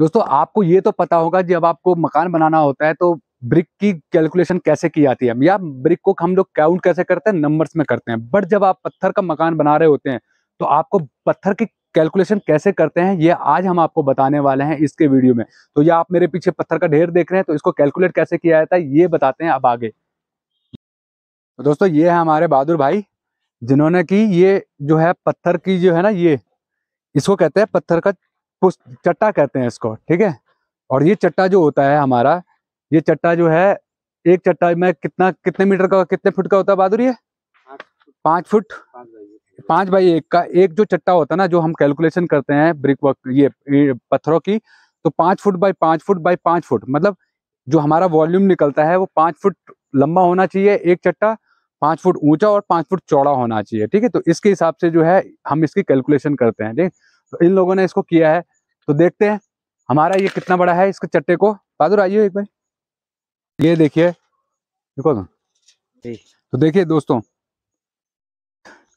दोस्तों आपको ये तो पता होगा जब आपको मकान बनाना होता है तो ब्रिक की कैलकुलेशन कैसे की जाती है या ब्रिक को हम लोग काउंट कैसे करते हैं नंबर्स में करते हैं बट जब आप पत्थर का मकान बना रहे होते हैं तो आपको पत्थर की कैलकुलेशन कैसे करते हैं ये आज हम आपको बताने वाले हैं इसके वीडियो में तो ये आप मेरे पीछे पत्थर का ढेर देख रहे हैं तो इसको कैलकुलेट कैसे किया जाता है ये बताते हैं अब आगे तो दोस्तों ये है हमारे बहादुर भाई जिन्होंने की ये जो है पत्थर की जो है ना ये इसको कहते हैं पत्थर का चट्टा कहते हैं इसको ठीक है और ये चट्टा जो होता है हमारा ये चट्टा जो है एक चट्टा में कितना कितने मीटर का कितने फुट का होता है बहादुर ये पांच फुट पांच बाई एक का एक जो चट्टा होता है ना जो हम कैलकुलेशन करते हैं ब्रिक वर्क ये पत्थरों की तो पांच फुट बाई पांच फुट बाई पांच फुट मतलब जो हमारा वॉल्यूम निकलता है वो पांच फुट लंबा होना चाहिए एक चट्टा पांच फुट ऊंचा और पांच फुट चौड़ा होना चाहिए ठीक है तो इसके हिसाब से जो है हम इसकी कैलकुलेशन करते हैं ठीक तो इन लोगों ने इसको किया है तो देखते हैं हमारा ये कितना बड़ा है इसके चट्टे को बहादुर आइए एक बार ये देखिए देखो तो देखिए दोस्तों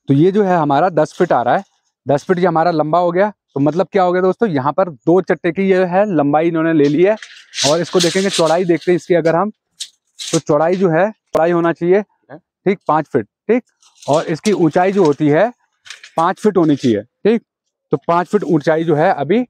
तो ये जो है हमारा दस फिट आ रहा है दस फिट ये हमारा लंबा हो गया तो मतलब क्या हो गया दोस्तों यहाँ पर दो चट्टे की ये है लंबाई इन्होंने ले ली है और इसको देखेंगे चौड़ाई देखते हैं इसकी अगर हम तो चौड़ाई जो है चौड़ाई होना चाहिए ठीक पाँच फिट ठीक और इसकी ऊंचाई जो होती है पाँच फिट होनी चाहिए ठीक तो पाँच फिट ऊंचाई जो है अभी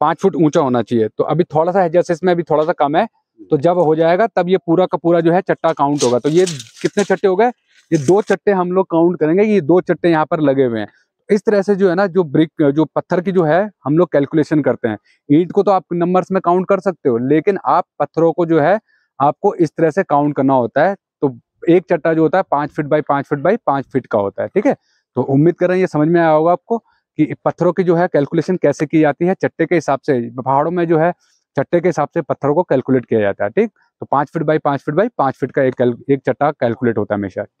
पांच फुट ऊंचा होना चाहिए तो अभी थोड़ा सा एडजस्टेस में अभी थोड़ा सा कम है तो जब हो जाएगा तब ये पूरा का पूरा जो है चट्टा काउंट होगा तो ये कितने चट्टे हो गए ये दो चट्टे हम लोग काउंट करेंगे ये दो चट्टे यहाँ पर लगे हुए हैं तो इस तरह से जो है ना जो ब्रिक जो पत्थर की जो है हम लोग कैलकुलेशन करते हैं ईंट को तो आप नंबर्स में काउंट कर सकते हो लेकिन आप पत्थरों को जो है आपको इस तरह से काउंट करना होता है तो एक चट्टा जो होता है पांच फिट बाई पांच फिट बाई पांच फिट का होता है ठीक है तो उम्मीद करें ये समझ में आया होगा आपको कि पत्थरों की जो है कैलकुलेशन कैसे की जाती है चट्टे के हिसाब से पहाड़ों में जो है चट्टे के हिसाब से पत्थरों को कैलकुलेट किया जाता है ठीक तो पांच फीट बाई पांच फीट बाई पांच फीट का एक एक चट्टा कैलकुलेट होता है हमेशा